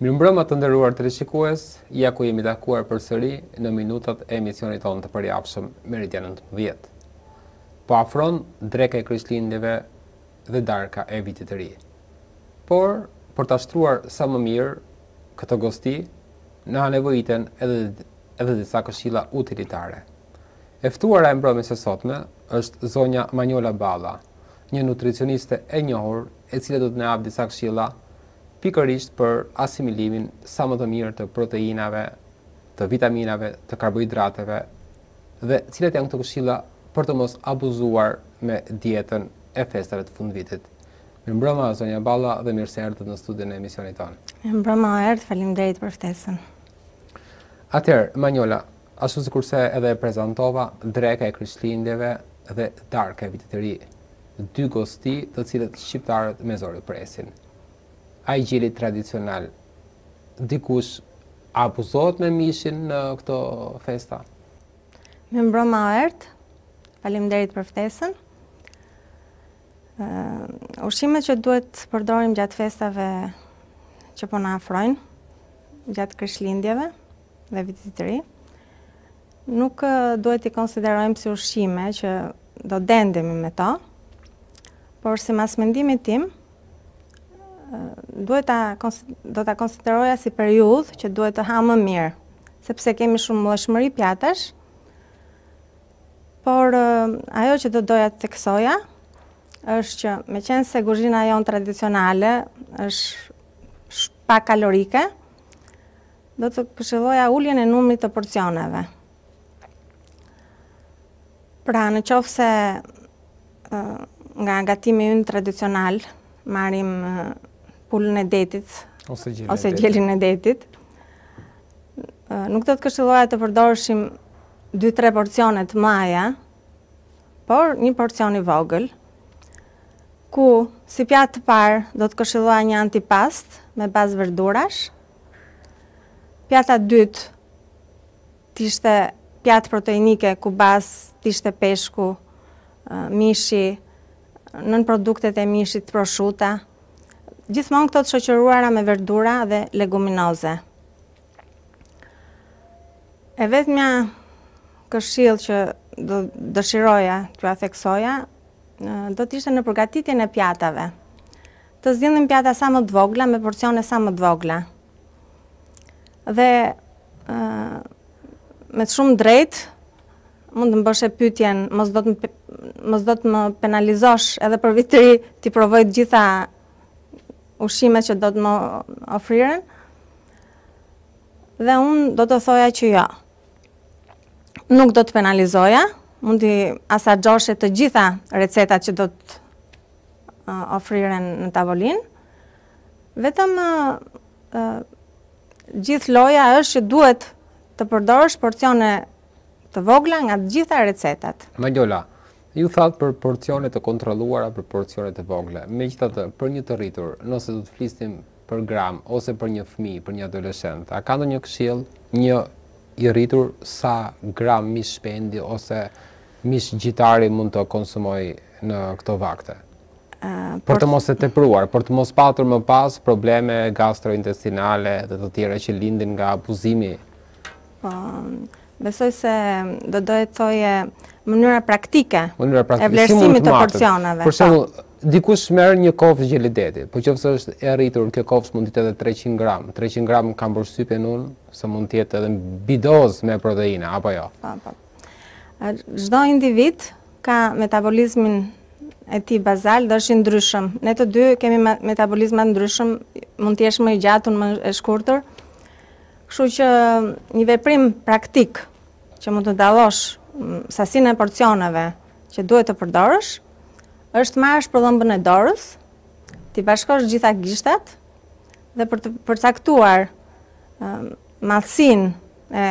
Mirë mbrëma të ndërruar të rishikues, ja ku jemi takuar për sëri në minutat e emisionit tonë të përjapshëm Meridianën të mëdhjet. Po afron dreke e kryshlindjeve dhe darka e vitit të ri. Por, për të ashtruar sa më mirë këtë gosti, në hanevojiten edhe, edhe disa këshila utilitare. Eftuara e mbrëmi se sotme është zonja Manjola Bala, një nutricioniste e njohur e cilë do të ne avë disa këshila utilitare pikërisht për asimilimin sa më të mirë të proteinave, të vitaminave, të karbohidrateve dhe cilat janë këto këshilla për të mos abuzuar me dietën e festave të fundvitit. Më mbrëma Zonja Balla dhe mirë se erdhët në studion e emisionit tonë. Më mbrëma erdh, faleminderit për ftesën. Atëherë, Manjola, ashtu sikurse edhe e prezantova dreka e Krishtlindjeve dhe darka e vitit të ri, dy gosti të cilët shqiptarët me zorë presin ai gjeli tradicional dikush apo zot me mishin në këto festa. Me mbrëmë falim Faleminderit për ftesën. Ëh, uh, ushimet që duhet të përdorim gjatë festave që po na afrojnë gjatë Krishtlindjeve dhe vitit të ri, nuk uh, duhet i konsiderojmë si ushime që do dendemi me to, por si mas mendimit tim, duhet ta do ta konsideroja si periudhë që duhet të ha më mirë, sepse kemi shumë mëshmëri pjatësh. Por eh, ajo që do doja të theksoja është që me qenë se guzhina jonë tradicionale është pa kalorike, do të këshilloja ulljen e numrit të porcioneve. Pra në qofë se eh, nga gatimi unë tradicional marim eh, pullën e detit, ose gjelin e detit. Nuk do të kështëlluaj të përdorëshim 2-3 porcionet maja, por një porcion i vogël, ku si pjatë të parë do të kështëlluaj një antipast me bazë vërdurash, pjata dytë të ishte pjatë proteinike ku bazë të ishte peshku, mishi, nën produktet e mishit të proshuta, gjithmonë këto të shoqëruara me verdura dhe leguminoze. E vetëmja këshil që dëshiroja, që a theksoja, do të ishte në përgatitjen e pjatave. Të zhjendim pjata sa më dvogla, me porcione sa më dvogla. Dhe me të shumë drejt, mund të më bëshe pytjen, mos do të më penalizosh edhe për vitëri të i provojt gjitha ushime që do të më ofriren, dhe unë do të thoja që ja, jo. nuk do të penalizoja, mundi asa gjoshe të gjitha recetat që do të ofriren në tavolin, vetëm gjithë loja është që duhet të përdorësh porcione të vogla nga gjitha recetat. Më gjola, Ju thatë për porcionet të kontroluara, për porcionet të vogla. Me gjitha për një të rritur, nëse du të flistim për gram, ose për një fmi, për një adolescent, a ka në një këshil një i rritur sa gram mish shpendi, ose mish gjitari mund të konsumoj në këto vakte? Uh, por... për të mos e tepruar, për të mos patur më pas probleme gastrointestinale dhe të tjera që lindin nga abuzimi? Po, besoj se do dojë të thoje mënyra praktike mënyra praktike e vlerësimit të porcioneve për shembull po. dikush merr një kofë gjelideti po qoftë është e arritur kjo kofës, mund të jetë edhe 300 gram 300 gram kam bërë në unë se mund të jetë edhe bidoz me proteina apo jo pa po, po. pa çdo individ ka metabolizmin e ti bazal dhe është ndryshëm. Ne të dy kemi metabolizma ndryshëm, mund të t'jesh më i gjatë, më e shkurëtër. Kështu që mm, një veprim praktik që mund të dalosh sasin e porcioneve që duhet të përdorësh, është ma është për e dorës, ti bashkosh gjitha gjishtat, dhe për të përcaktuar malsin e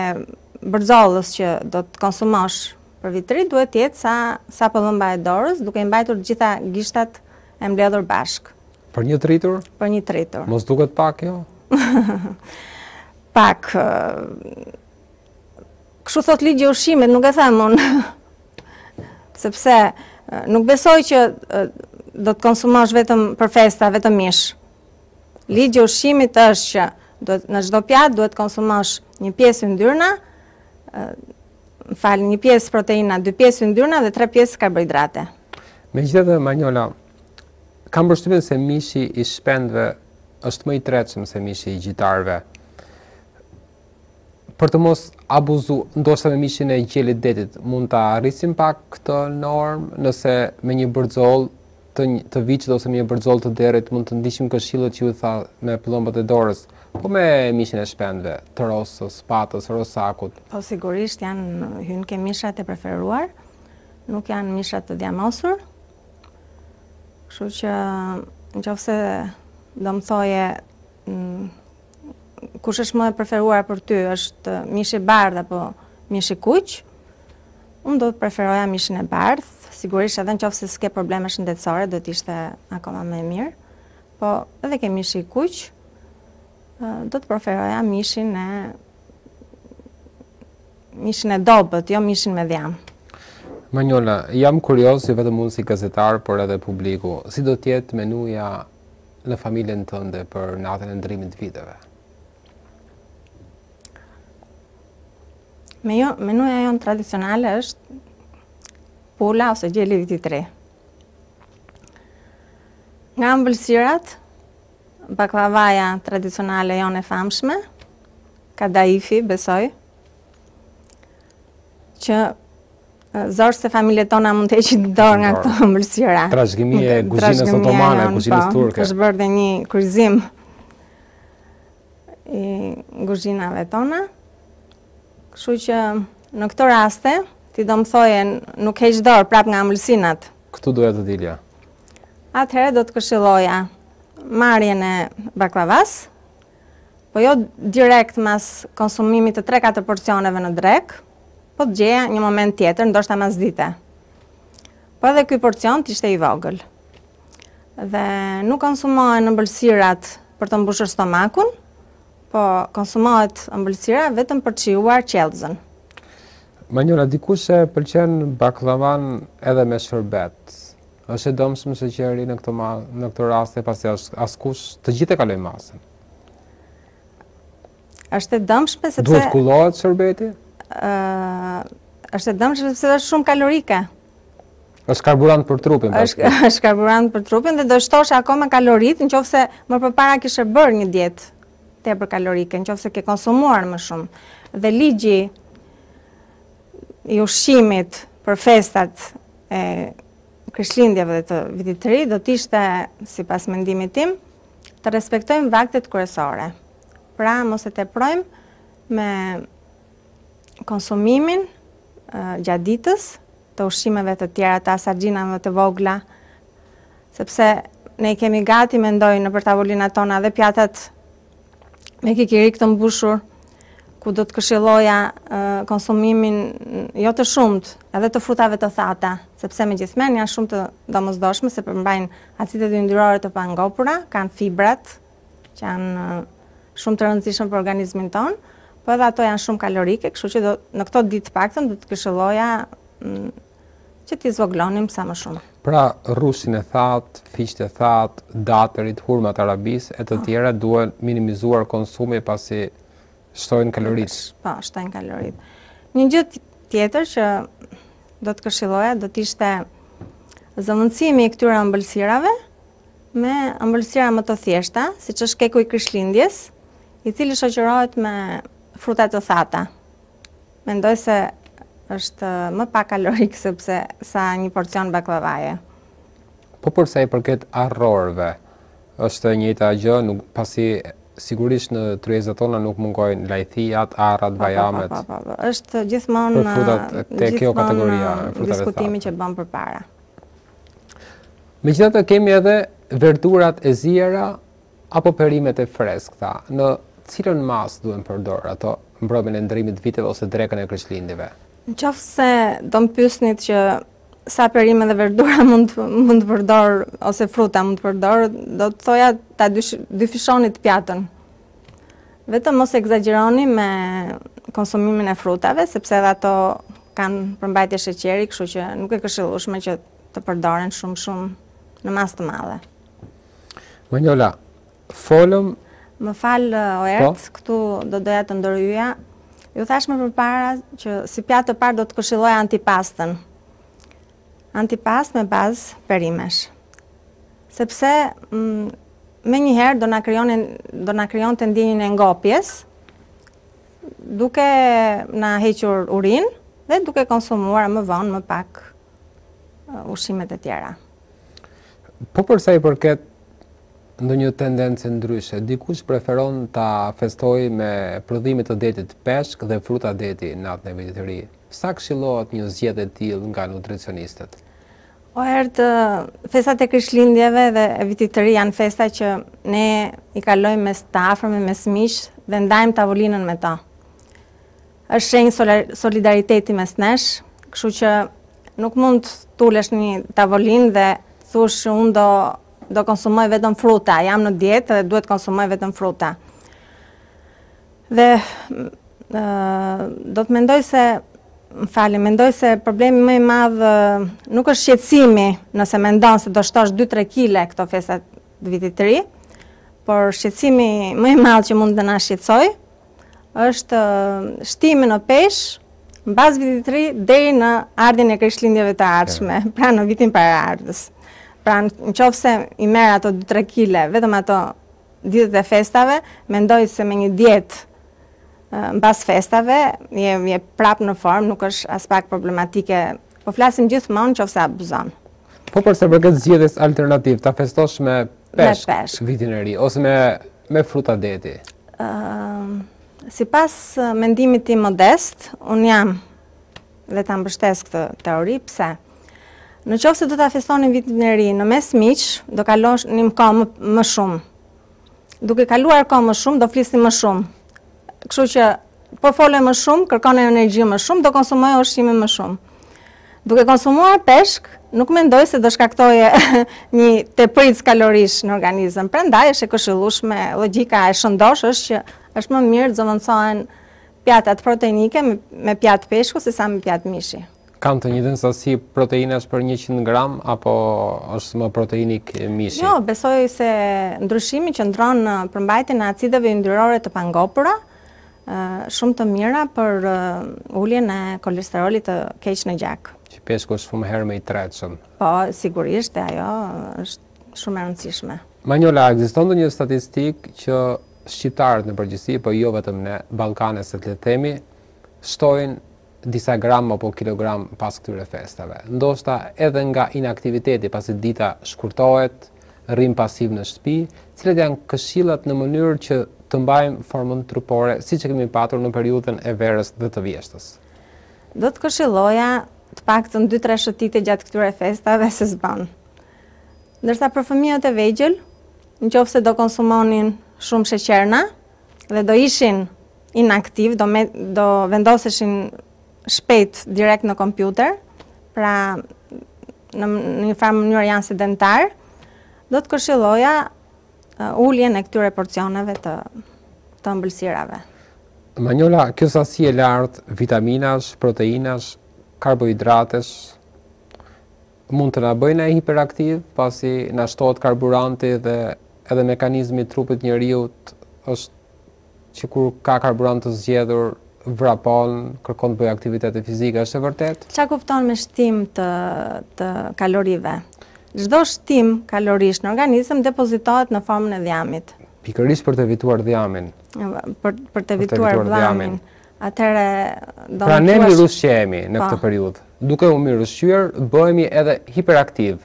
bërzollës që do të konsumosh për vitri, duhet jetë sa për dhëmbë e dorës, duke imbajtur gjitha gjishtat e mbledhur bashk. Për një të rritur? Për një të rritur. Mos duket pak, jo? Pak, kështu thot ligje ushimit, nuk e them unë, sepse nuk besoj që do të konsumosh vetëm për festa, vetëm mish. Ligje ushimit është që në gjdo pjatë duhet konsumosh një pjesë ndyrna, më falë, një pjesë proteina, dy pjesë ndyrna dhe tre pjesë karbohidrate. Me gjithë dhe Manjola, kam bërshëtëve se mishi i shpendve është më i treqëm se mishi i gjitarve, për të mos abuzu ndoshta me mishin e gjelit detit, mund të arrisim pak këtë normë nëse me një bërzol të, të vichit ose me një bërzol të derit mund të ndishim këshillët që ju tha me plombat e dorës, po me mishin e shpendve, të rosës, patës, rosakut. Po sigurisht janë hynë ke mishat e preferuar, nuk janë mishat të djamosur, kështu që në qofse do më thoje në mm, kush është më e preferuar për ty, është uh, mishi bardh apo mishi kuq? Unë do të preferoja mishin e bardh, sigurisht edhe në qofë se s'ke probleme shëndetësore, do të ishte akoma më mirë. Po, edhe ke mishi i kuq, uh, do të preferoja mishin e mishin e dobët, jo mishin me dhjam. Manjola, jam kurios, jo vetëm unë si gazetar, por edhe publiku. Si do tjetë menuja në familjen tënde për natën e ndrimit viteve? Me jo, menuja jonë tradicionale është pula ose gjeli viti tre. Nga mbëlsirat, baklavaja tradicionale jonë e famshme, ka daifi, besoj, që zorës e familje tona mund të eqi të dorë nga këto mbëlsira. Trashgimi e kuzhinës otomane, kuzhinës po, turke. është bërë dhe një kryzim i guzhinave tona. Kuzhinave tona. Kështu që në këto raste, ti do më thoje nuk heq dorë prap nga mëllësinat. Ktu doja të dilja. Atëherë do të këshilloja marrjen e baklavas, po jo direkt mas konsumimit të 3-4 porcioneve në drek, po të gjeja një moment tjetër, ndoshta mas dite. Po edhe ky porcion ishte i vogël. Dhe nuk konsumohen në për të mbushur stomakun, po konsumat ambëlsira vetëm për që uar qelëzën. Më njëra, diku se pëlqen baklavan edhe me shërbet. është e domës më shëqeri në këto në këto raste, pasi as të gjithë e kaloj masën. është e domës sepse... Duhet kulojët shërbeti? Êshtë e domës sepse dhe shumë kalorike. Êshtë karburant për trupin, pasi? Êshtë karburant për trupin dhe shtosh akome kaloritë, në qofë se më përpara kishe bërë një dietë te për kalorike, në qofë se ke konsumuar më shumë, dhe ligji i ushimit për festat e kryshlindjeve dhe të vitit të ri, do t'ishte, si pas mendimit tim, të respektojmë vaktet kërësore. Pra, mos e te projmë me konsumimin gjatë ditës, të ushqimeve të tjera, të asargjina më të vogla, sepse ne i kemi gati me ndojnë në përtavullina tona dhe pjatat me kikiri këtë mbushur, ku do të këshiloja konsumimin mm, jo të shumët, edhe të frutave të thata, sepse me gjithmen janë shumë të domësdoshme, se përmbajnë acitet dëndyrore të pangopura, kanë fibrat, që janë shumë të rëndësishëm për organizmin tonë, për po edhe ato janë shumë kalorike, këshu që në këto ditë pakëtën do të këshiloja mm, që t'i zvoglonim sa më shumë. Pra, rusin e that, fisht e that, datërit, hurmat arabis, e të ah. tjera oh. duen minimizuar konsumi pasi shtojnë kalorit. Pa, po, shtojnë kalorit. Një gjithë tjetër që do të këshiloja, do t'ishte zëvëndësimi i këtyre ëmbëlsirave me ëmbëlsira më të thjeshta, si që shkeku i kryshlindjes, i cili shëgjërojt me frutat të thata. Mendoj se është uh, më pak kalorik sepse sa një porcion baklavaje. Po përsa i përket arrorëve, është e njëta gjë, nuk pasi sigurisht në tryezat tona nuk mungojnë lajthijat, arrat, bajamet. Po, po, po, po. Është gjithmonë në uh, gjithmonë kjo kategori uh, e frutave. Në diskutimin që bëm përpara. Megjithatë kemi edhe verdurat e zjera apo perimet e freskëta. Në cilën masë duhen përdor ato? Mbrojmën e ndrimit viteve ose drekën e krislindive. Në qofë se do më pysnit që sa perime dhe verdura mund të përdor, ose fruta mund të përdor, do të thoja ta dyfishonit pjatën. Vetëm mos e exageroni me konsumimin e frutave, sepse dhe ato kanë përmbajtje sheqeri, këshu që nuk e këshilushme që të përdoren shumë shumë në mas të madhe. Më njëla, folëm... Më falë eh, o ertë, po? këtu do doja të ndërjuja, Ju thashme për para që si pjatë të parë do të këshiloj antipastën. Antipast me bazë perimesh. Sepse mm, me njëherë do në kryon të ndinjën e ngopjes, duke në hequr urin dhe duke konsumuar më vonë më pak uh, ushimet e tjera. Po përsa i përket ndonjë tendencë ndryshe. Dikush preferon ta festoj me prodhime të detit peshk dhe fruta deti në e vitit Sa këshillohet një zgjedhje t'il tillë nga nutricionistët? O po, erë të festat e kryshlindjeve dhe e vitit të ri janë festa që ne i kalojmë me të afrëme, me smish dhe ndajmë tavolinën me ta. është shenjë solidariteti mes nesh, këshu që nuk mund të tullesh një tavolin dhe thush unë do do konsumoj vetëm fruta, jam në dietë dhe duhet konsumoj vetëm fruta. Dhe mm, do të mendoj se, më fali, mendoj se problemi më i madhë nuk është shqetsimi nëse me ndonë se do shtosh 2-3 kile këto feset vitit 3, por shqetsimi më i madhë që mund të nga shqetsoj, është shtimi në pesh, në bazë vitit 3, dhej në ardhin e kërshlindjeve të ardhshme, pra në vitin për ardhës. Pra në qofë se i merë ato 2-3 kile, vetëm ato ditët e festave, mendoj se me një djetë në pas festave, je, prapë në formë, nuk është aspak problematike, po flasim gjithmonë qofë se abuzon. Po përse përgët zgjedhës alternativ, ta festosh me peshk, vitin e ri, ose me, me fruta deti? si pas mendimit ti modest, unë jam dhe ta mbështes këtë teori, pse? Në qovë se do të afesoni vitin në ri, në mes miqë, do kalosh një më kamë më shumë. Duke kaluar kamë më shumë, do flisni më shumë. Këshu që po fole më shumë, kërkon e energji më shumë, do konsumoj o më shumë. Duke konsumuar peshk, nuk me ndojë se do shkaktoje një të pritës kalorish në organizëm. Për ndaj është e këshillush me logika e shëndosh është që është më mirë të zëvëndsojnë pjatat proteinike me pjatë peshku se sa me pjatë mishi kanë të njëjtën sasi proteinash për 100 gram apo është më proteinik mishi? Jo, besoj se ndryshimi që ndron në uh, përmbajtjen e acideve yndyrore të pangopura uh, shumë të mira për uljen uh, e kolesterolit të keq në gjak. Që peshku është shumë herë me i treqën. Po, sigurisht e ajo është shumë e rëndësishme. Manjola, egziston të një statistikë që shqiptarët në përgjësi, po jo vetëm në Balkanës e të letemi, shtojnë disa gram apo kilogram pas këtyre festave. Ndoshta edhe nga inaktiviteti pasi dita shkurtohet, rrim pasiv në shtëpi, cilat janë këshillat në mënyrë që të mbajmë formën trupore siç e kemi patur në periudhën e verës dhe të vjeshtës. Do të këshilloja të paktën 2-3 shëtitje gjatë këtyre festave se s'bën. Ndërsa për fëmijët e vegjël, nëse do konsumonin shumë sheqerna dhe do ishin inaktiv, do me, do vendoseshin shpejt direkt në kompjuter, pra në një farë mënyrë janë sedentar, do të këshilloja ulljen e këtyre porcioneve të të mbëlsirave. Manjola, kjo sasi e lartë vitaminash, proteinash, karbohidratesh, mund të nabëjnë e hiperaktiv, pasi në karburanti dhe edhe mekanizmi trupit njëriut është që kur ka karburant të zgjedhur, vrapon, kërkon të bëjë aktivitetet fizike, është e vërtet? Qa kupton me shtim të kalorive? Zdo shtim kalorish në organism depozitohet në formën e dhjamit. Pikërish për të evituar dhjamin. Për të evituar dhjamin. Atere, do në pra, të shumë. Pra ne mirë rusë në këtë po. periud. Duke u mirë rusë bëhemi edhe hiperaktiv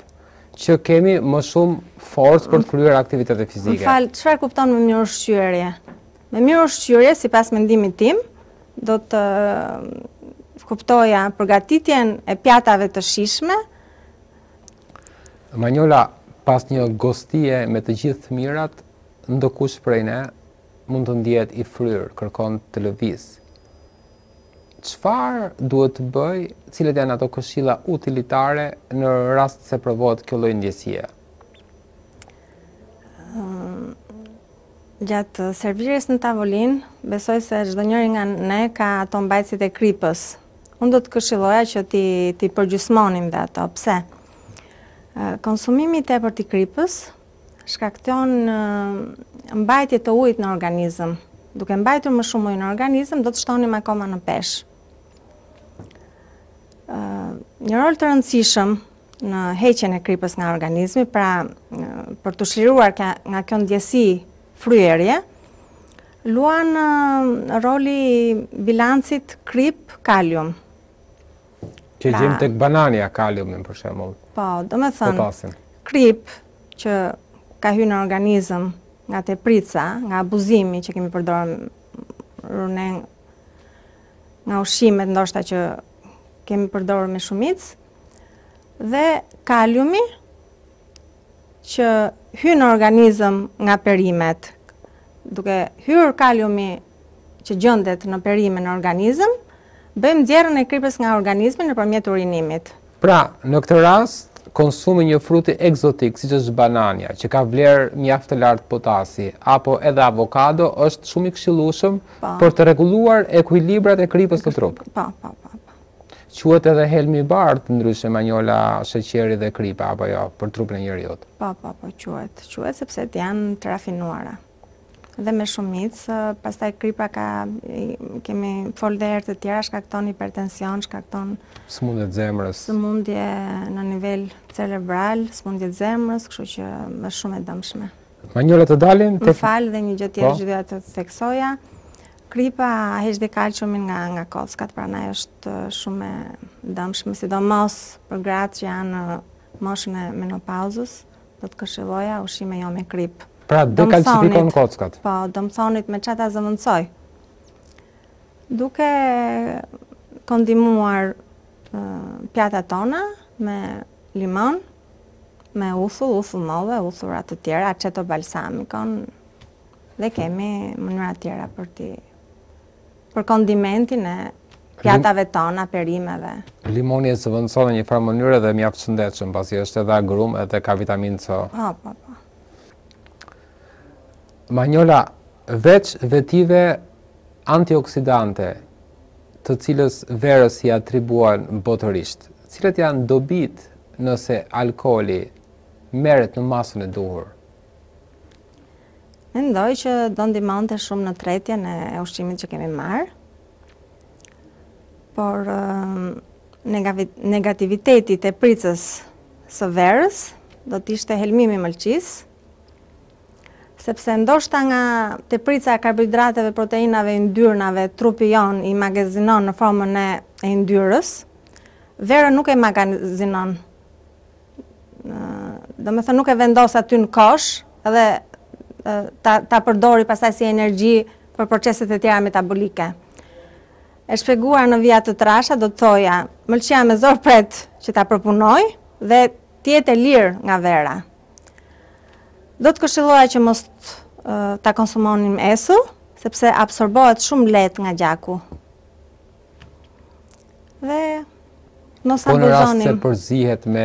që kemi më shumë forës për të kryer aktivitetet fizike. Më falë, qëra kupton me mjërë shqyërje? Me mjërë shqyërje, si pas mendimi tim, do të um, kuptoja përgatitjen e pjatave të shishme. Manjola, pas një gostie me të gjithë mirat, ndëkush prej ne mund të ndjet i fryrë, kërkon të lëvisë. Qfar duhet të bëj, cilët janë ato këshila utilitare në rast se provot kjo lojnë ndjesie? Um, Gjatë servirës në tavolin, besoj se gjithë njëri nga ne ka ato mbajtësit e kripës. Unë do të këshiloja që ti, ti përgjusmonim dhe ato, pse Konsumimit e për ti kripës shkakton mbajtje të ujtë në organizëm. Duke mbajtur më shumë ujtë në organizëm, do të shtonim e koma në peshë. Një rol të rëndësishëm në heqen e kripës nga organizmi, pra për të shliruar nga kjo ndjesi fryerje, luan roli bilancit krip kalium. Që gjim pra- të këbananja kalium në përshemull. Po, do me po thënë, krip që ka hy në organizëm nga te prica, nga abuzimi që kemi përdojnë rënën nga ushimet ndoshta që kemi përdorë me shumic, dhe kaliumi që hynë organizëm nga perimet, duke hyrë kaliumi që gjëndet në perime në organizëm, bëjmë djerën e kripës nga organizmi në përmjet urinimit. Pra, në këtë rast, konsumi një fruti egzotik, si që është banania, që ka vlerë të lartë potasi, apo edhe avokado, është shumë i këshilushëm për të reguluar ekwilibrat e kripës të trupë. Pa, pa, pa. Quat edhe helmi bardë, ndryshe manjola, sheqeri dhe kripa, apo jo, për trupën e njëriot? Pa, pa, pa, po quat, quat, sepse të janë të rafinuara dhe me shumicë, pastaj kripa ka, kemi folder të tjera, shkakton hipertension, shkakton... Sëmundje të zemrës. Sëmundje në nivel cerebral, sëmundje të zemrës, kështu që më shumë e dëmshme. Ma njëllë të dalin? Më falë dhe një gjë po. tjerë që gjithë të theksoja. Kripa heç dhe kalqëmin nga, nga kockat, pra na është shumë e dëmshme, si do mos për gratë që janë moshën e menopauzës, do të këshëvoja ushime jo me kripë. Pra, kalcifikon kockat. Po, dëmësonit me qëta zëvëndsoj. Duke kondimuar pjata tona me limon, me uthull, uthull nove, uthurat të tjera, qëto balsamikon, dhe kemi mënyra tjera për ti, për kondimentin e pjatave tona, perimeve. Limoni e zëvëndsoj në një farë mënyre dhe mjaftë shëndetë që në pasi është edhe agrum edhe ka vitamin C. Po, po, po manjola veç vetive antioksidante të cilës verës i atribuan botërisht, cilët janë dobit nëse alkoli meret në masën e duhur? Mendoj që do ndimante shumë në tretja në ushqimit që kemi marë, por negativitetit e pricës së verës do t'ishte helmimi mëlqisë, sepse ndoshta nga teprica e karbohidrateve, proteinave, ndyrnave, trupi jon i magazinon në formën e ndyrës, verë nuk e magazinon. Dhe me thënë nuk e vendos aty në kosh dhe ta, ta përdori pasaj si energji për proceset e tjera metabolike. E shpeguar në vijat të trasha, do të thoja, mëlqia me zorë pret që ta përpunoj dhe tjetë e lirë nga vera. Do të këshilloja që mos ta konsumonim esu, sepse absorbohet shumë let nga gjaku. Dhe nësë abuzonim... Po në rast se përzihet me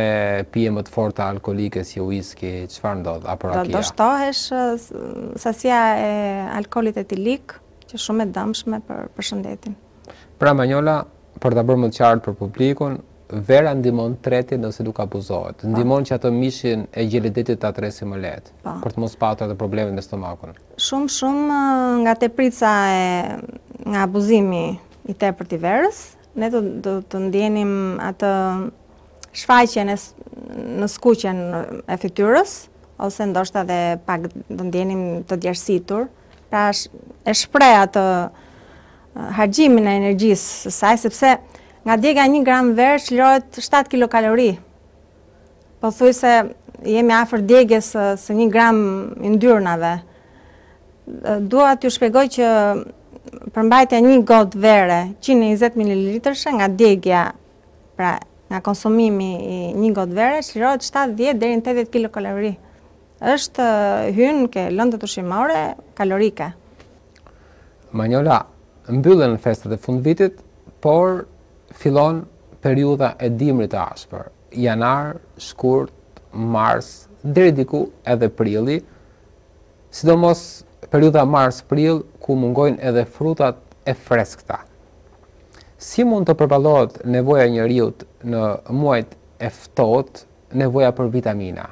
pje më të forta alkoholike si uiski, qëfar ndodhë, aporakia? Do, do shtohesh sasja e alkoholit e tilik, që shumë e dëmshme për, për shëndetin. Pra, Manjola, për të bërë më të qartë për publikun, vera ndimon tretin nëse nuk abuzohet. Ndimon që ato mishin e gjelidetit të atresi më letë, për të mos patur të problemin me stomakun. Shumë, shumë nga te prica e nga abuzimi i te për t'i verës, ne do, të ndjenim atë shfaqen e në skuqen e fytyrës, ose ndoshta dhe pak do ndjenim të djersitur, pra e shprej atë hargjimin e energjisë së saj, sepse nga djega 1 gram verë shlirojt 7 kilokalori. Po thuj se jemi afer djeges së 1 gram ndyrnave. Dua të shpegoj që përmbajtja një gotë verë 120 ml nga djegja, pra nga konsumimi një gotë verë shlirojt 7-10-80 kilokalori. është hynë ke lëndët të shimore kalorike. Manjola, mbyllën festet e fund vitit, por fillon periudha e dimrit të ashpër, janar, shkurt, mars, deri diku edhe prilli. Sidomos periudha mars-prill ku mungojnë edhe frutat e freskëta. Si mund të përballohet nevoja e njeriu në muajt e ftohtë, nevoja për vitamina?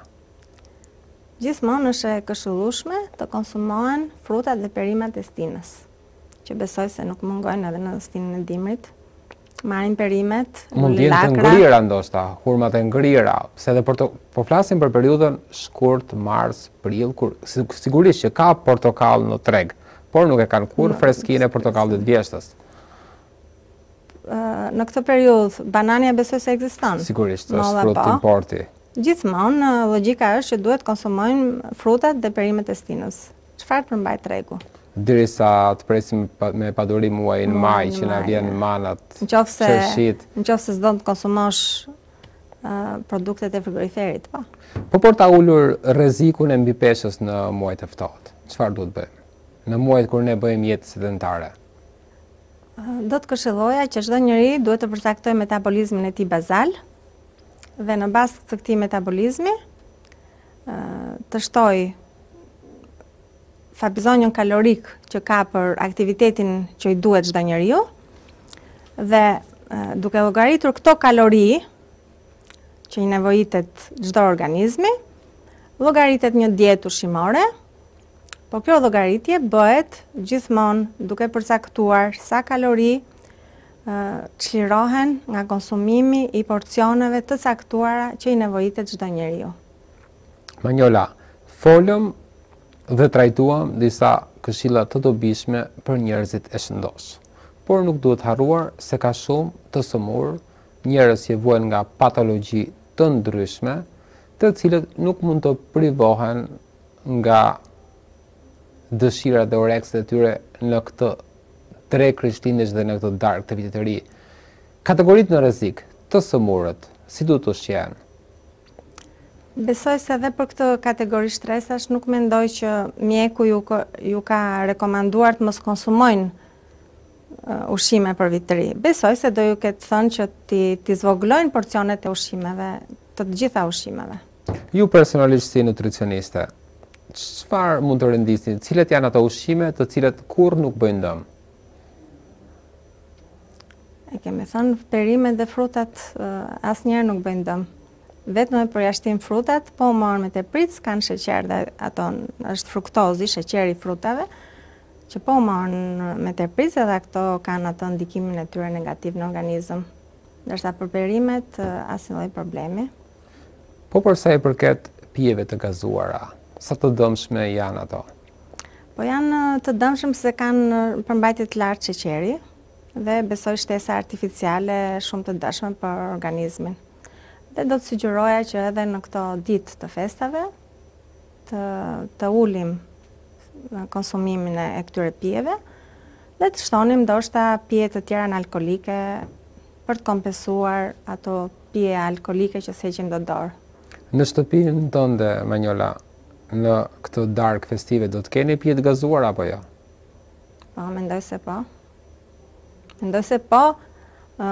Gjithmonë është e këshillueshme të konsumohen frutat dhe perimet e stinës, që besoj se nuk mungojnë edhe në stinën e dimrit, marrin perimet, mund të jetë ngrira ndoshta, hurmat e ngrira, se edhe për të po flasim për periudhën shkurt mars, prill kur sigurisht që ka portokall në treg, por nuk e kanë kur freskinë e portokallit vjeshtës. Në këtë periudhë banania besoj se ekziston. Sigurisht, është frut të importi. Gjithmonë logjika është që duhet konsumojnë frutat dhe perimet e stinës. Çfarë përmbaj tregu? Diri sa të presim me padurim muaj në maj, që nga vjen në manat, qërshit. Në qofë se zdo në të konsumash produktet e frigoriferit, pa? Po. po por të ullur rezikun e mbi peshës në muajt e fëtot, qëfar du të bëjmë? Në muajt kërë ne bëjmë jetë sedentare? Do të këshëlloja që shdo njëri duhet të përsaktoj metabolizmin e ti bazal, dhe në bas të këti metabolizmi, të shtoj fa kalorik që ka për aktivitetin që i duhet gjitha njëri ju, dhe duke logaritur këto kalori që i nevojitet gjitha organizmi, logaritet një djetu shimore, po kjo logaritje bëhet gjithmon duke përsaktuar sa kalori rohen nga konsumimi i porcioneve të saktuara që i nevojitet gjitha njëri ju. Manjola, folëm dhe trajtuam disa këshilla të dobishme për njerëzit e shëndosh. Por nuk duhet harruar se ka shumë të sëmurë njerëz që vuajnë nga patologji të ndryshme, të cilët nuk mund të privohen nga dëshira dhe orekset e tyre në këtë tre krishtinësh dhe në këtë dark të vitit të ri. Kategoritë në rrezik të sëmurët, si duhet të shjehen? Besoj se dhe për këtë kategori shtresash nuk me ndoj që mjeku ju ka rekomanduar të mos konsumojnë uh, ushime për vitëri. Besoj se do ju këtë thënë që ti zvoglojnë porcionet e ushimeve, të gjitha ushimeve. Ju personalisht si nutricioniste, qëfar mund të rëndisni? Cilet janë ato ushime të cilet kur nuk bëjnë dëmë? E kemi thënë, perime dhe frutat uh, asë njerë nuk bëjnë dëmë vetë e përjashtim frutat, po marrë me të pritës, kanë shëqerë dhe ato është fruktozi, shëqeri frutave, që po marrë me të pritës edhe ato kanë ato ndikimin e tyre negativ në organizëm. Dërsa përperimet, asin dhe problemi. Po përsa e përket pjeve të gazuara, sa të dëmshme janë ato? Po janë të dëmshme se kanë përmbajtje të lartë shëqeri dhe besoj shtesa artificiale shumë të dëshme për organizmin dhe do të siguroja që edhe në këto ditë të festave të, të ulim konsumimin e këtyre pijeve dhe të shtonim ndoshta pije të tjera në për të kompensuar ato pije alkolike që seqim do dorë. Në shtëpinë tënde, Manjola, në këtë dark festive do të keni pije të gazuara apo jo? Po, mendoj se po. Mendoj se po. ë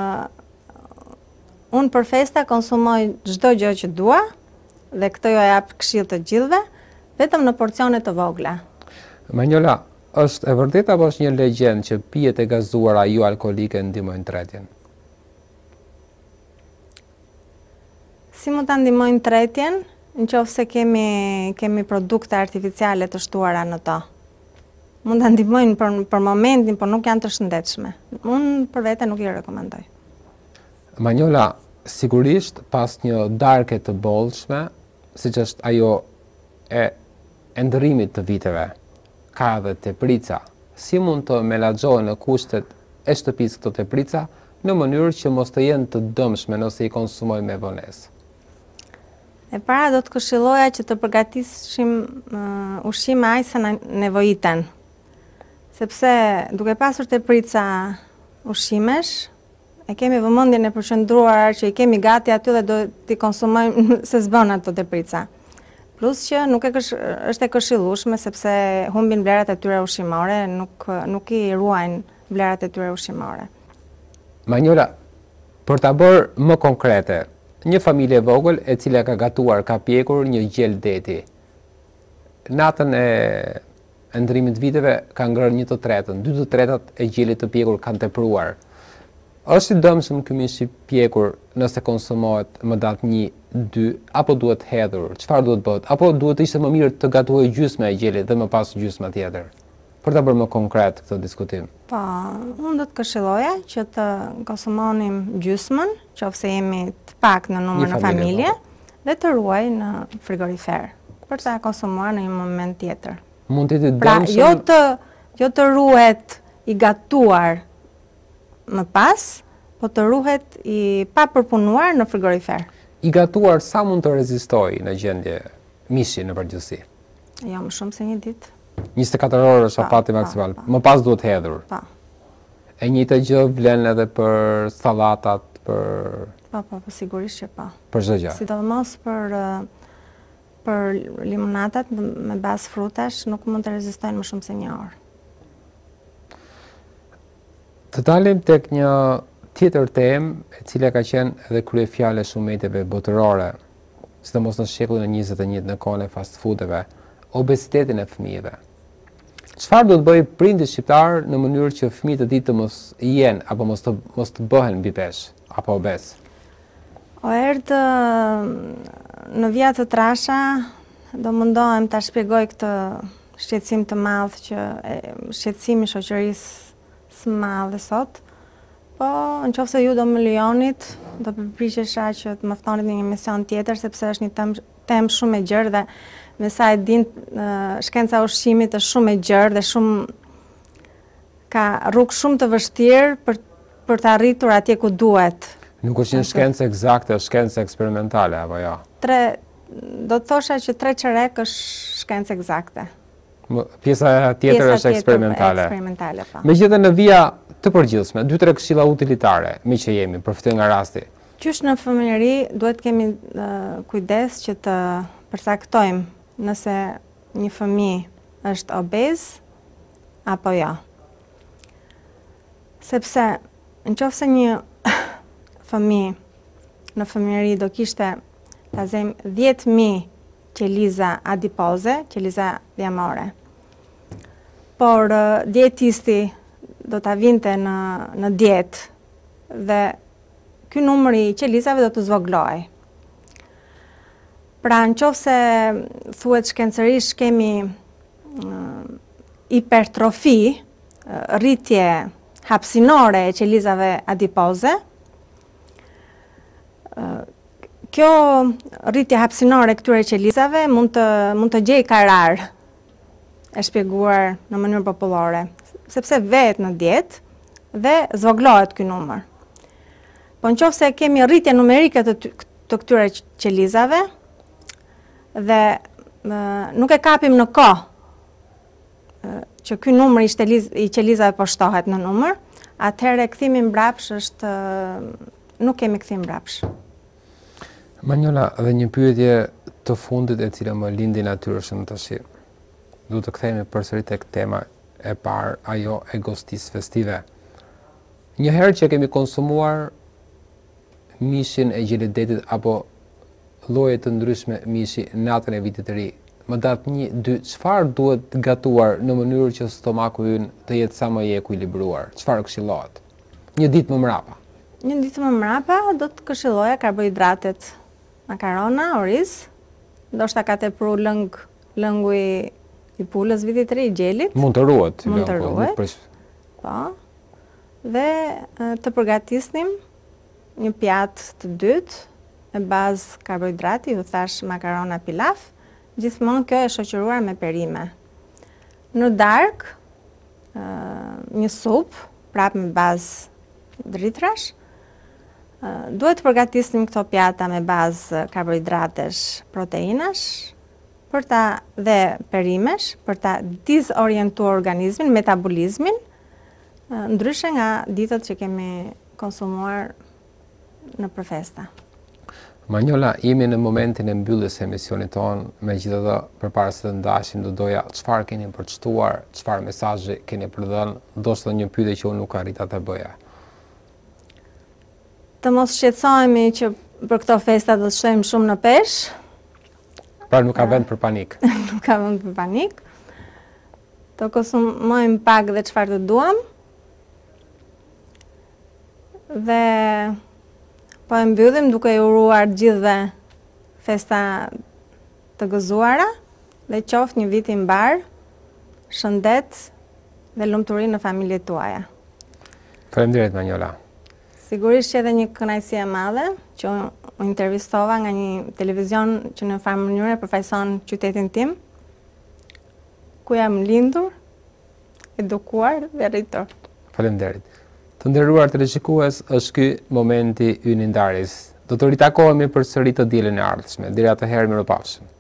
Unë për festa konsumoj gjdo gjë që dua, dhe këto jo e apë këshilë të gjithve, vetëm në porcionet të vogla. Manjola, është e vërdeta apo është një legjend që pijet e gazuara ju alkoholike ndimojnë të retjen? Si mu të ndimojnë të retjen, në qofë se kemi, kemi produkte artificiale të shtuara në to. Mund të ndimojnë për, për momentin, por nuk janë të shëndetshme. Unë për vete nuk i rekomendoj. Manjola, sigurisht pas një darke të bollshme, siç është ajo e ndryrimit të viteve, ka të teprica. Si mund të melaxhohen në kushtet e shtëpisë këto teprica në mënyrë që mos të jenë të dëmshme nëse i konsumoj me vonesë? E para do të këshiloja që të përgatisëshim uh, ushim a ajsa në nevojiten. Sepse duke pasur të prica ushimesh, e kemi vëmëndin e përshëndruar që i kemi gati aty dhe do t'i konsumojmë se zbën ato të prica. Plus që nuk e kësh, është e këshilushme sepse humbin vlerat e tyre ushimore, nuk, nuk i ruajnë vlerat e tyre ushimore. Manjola, për t'a bërë më konkrete, një familje vogël e cilja ka gatuar, ka pjekur një gjell deti. Natën e ndrimit viteve ka ngërë një të tretën, dy të tretat e gjellit të pjekur kanë të pruarë është i dëmshëm ky mish i pjekur nëse konsumohet më datë një, dy, apo duhet hedhur, qëfar duhet bëhet? apo duhet ishte më mirë të gatuhe gjysme e gjelit dhe më pasë gjysme tjetër? Për të bërë më konkret këtë diskutim. Pa, unë do të këshilloja që të konsumonim gjysmen, që ofse jemi të pak në numër në familje, po. dhe të ruaj në frigorifer, për të konsumuar në një moment tjetër. Pra, jo, jo të ruhet i gatuar më pas, po të ruhet i pa përpunuar në frigorifer. I gatuar sa mund të rezistoj në gjendje mishi në përgjësi? Jo, më shumë se një ditë. 24 orë është afati maksimal. Më pas duhet hedhur. Pa. E një të gjë vlen edhe për salatat, për... Pa, pa, pa, sigurisht që pa. Për zë gjë? Si do mos për për limonatat me bas frutash nuk mund të rezistojnë më shumë se një orë. Të dalim tek një tjetër temë e cila ka qenë edhe krye fjalë shumëteve botërore, sidomos në shekullin e 21 në kohën e fast food-eve, obezitetin e fëmijëve. Çfarë do të bëjë prindi shqiptar në mënyrë që fëmijët e tij të mos jenë apo mos të mos të bëhen mbi pesh apo obez? O erdë në vjet të trasha do mundohem ta shpjegoj këtë shqetësim të madh që shqetësimi shoqërisë ma dhe sot, po në qofë se ju do më lionit, do përpishë e që të mëftonit një mision tjetër, sepse është një temë tem shumë e gjërë dhe me sa e din shkenca ushqimit është shumë e gjërë dhe shumë ka rrugë shumë të vështirë për, për të arritur atje ku duhet. Nuk është një shkencë eksakte, është shkencë eksperimentale, apo jo? Ja? Tre, do të thosha që tre qërek është shkencë eksakte pjesa tjetër është eksperimentale. me po. gjithë në via të përgjithshme, dy tre këshilla utilitare, mi që jemi, përfitoj nga rasti. Qysh në fëmëri, duhet kemi kujdes që të përsaktojmë nëse një fëmi është obez, apo jo. Ja. Sepse, në qofëse një fëmi, në fëmëri do kishte, ta zemë, 10.000 Qeliza Adipoze, Qeliza Djamore. Por uh, djetisti do të avinte në djet dhe kjo numëri Qelizave do të zvoglojë. Pra në qovë se thuet shkencerish kemi uh, hipertrofi, uh, rritje hapsinore e qelizave adipoze, kjo rritje hapsinore këtyre qelizave mund të, mund të gjej karar e shpjeguar në mënyrë popullore, sepse vetë në djetë dhe zvoglohet kjo numër. Po në qofë se kemi rritje numerike të, këtyre qelizave dhe nuk e kapim në ko që kjo numër i, qelizave po shtohet në numër, atëherë e këthimin brapsh është nuk kemi këthim mbrapsh. Nuk kemi këthim brapsh. Manjola, dhe një pyetje të fundit e cila më lindi natyrshëm në tash. Duhet të kthehemi përsëri tek tema e parë, ajo e gostis festive. Një herë që kemi konsumuar mishin e gjeledetit apo lloje të ndryshme mishi natën e vitit të ri, më dat një dy çfarë duhet gatuar në mënyrë që stomaku ynë të jetë sa më i ekuilibruar. Çfarë këshillohet? Një ditë më mrapa. Një ditë më mrapa do të këshilloja karbohidratet makarona, oriz, ndoshta ka të pru lëng, lëngu i, pullës pulës vitit rri, gjelit. Mund të ruhet. Mund të ruhet. Po, dhe të përgatisnim një pjatë të dytë, me bazë karbohidrati, ju thash makarona pilaf, gjithmonë kjo e shoqëruar me perime. Në dark, një supë, prapë me bazë dritrash, Duhet të përgatisim këto pjata me bazë karbohidratesh proteinash, për ta dhe perimesh, për ta disorientuar organizmin, metabolizmin, ndryshe nga ditët që kemi konsumuar në përfesta. Manjola, imi në momentin e mbyllës e emisionit tonë, me gjithë dhe për parë se të ndashim, do doja qëfar keni përçtuar, qëfar mesajë keni përdhën, do shtë dhe një pyde që unë nuk arita të bëja të mos shqetsojmi që për këto festa do të shëjmë shumë në pesh. Pra nuk ka vend për panik. nuk ka vend për panik. Të konsumojmë pak dhe qëfar të duham. Dhe po e mbyllim duke i uruar dhe festa të gëzuara dhe qoftë një vit i mbar, shëndet dhe lumturi në familjet tuaja. Faleminderit Manjola. Sigurisht që edhe një kënajsi e madhe, që u intervistova nga një televizion që në farë më njëre përfajson qytetin tim, ku jam lindur, edukuar dhe rritur. Falem derit. Të ndërruar të reqikues, është këj momenti unë ndaris. Do të rritakohemi për së rritë të dilën e ardhshme. Dira të herë më rëpafshme.